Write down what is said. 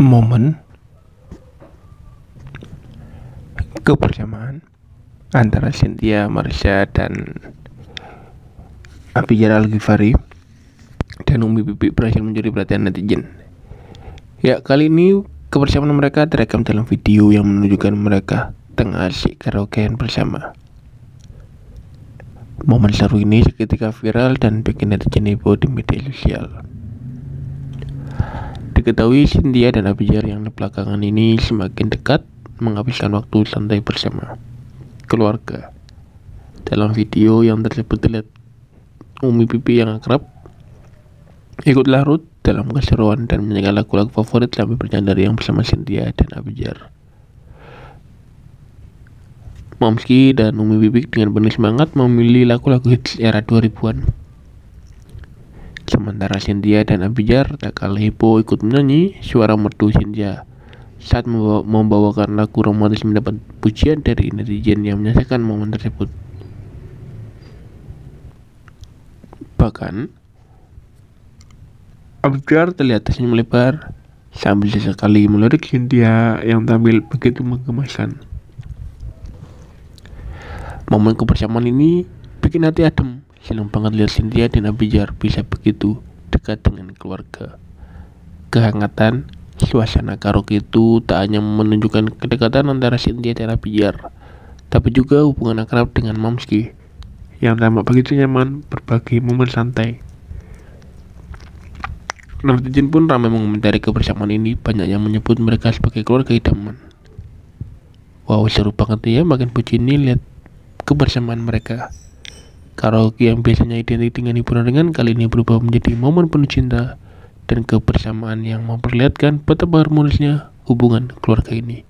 momen kebersamaan antara Cynthia Marsha dan Abijar Al-Ghifari dan Umi Bibi berhasil menjadi perhatian netizen. Ya, kali ini kebersamaan mereka terekam dalam video yang menunjukkan mereka tengah asik karaokean bersama. Momen seru ini seketika viral dan bikin netizen heboh di media sosial ketahui, Cynthia dan Abijar yang belakangan ini semakin dekat menghabiskan waktu santai bersama keluarga. Dalam video yang tersebut terlihat Umi Pipi yang akrab ikut larut dalam keseruan dan menyanyikan lagu-lagu favorit sambil bercanda yang bersama Cynthia dan Abijar. Momski dan Umi Bibik dengan penuh semangat memilih lagu-lagu hits era 2000-an Sementara Cynthia dan Abijar tak kalah heboh ikut menyanyi suara merdu Cynthia saat membawa, karena kurang romantis mendapat pujian dari netizen yang menyaksikan momen tersebut. Bahkan, Abijar terlihat tersenyum lebar sambil sesekali melirik Cynthia yang tampil begitu menggemaskan. Momen kebersamaan ini bikin hati adem Senang banget lihat Cynthia dan Abijar bisa begitu dekat dengan keluarga. Kehangatan Suasana karaoke itu tak hanya menunjukkan kedekatan antara Cynthia dan Abijar, tapi juga hubungan akrab dengan Momski yang tampak begitu nyaman berbagi momen santai. Netizen pun ramai mengomentari kebersamaan ini, banyak yang menyebut mereka sebagai keluarga idaman. Wow, seru banget ya makin puji ini lihat kebersamaan mereka. Karaoke yang biasanya identik dengan hiburan ringan kali ini berubah menjadi momen penuh cinta dan kebersamaan yang memperlihatkan betapa harmonisnya hubungan keluarga ini.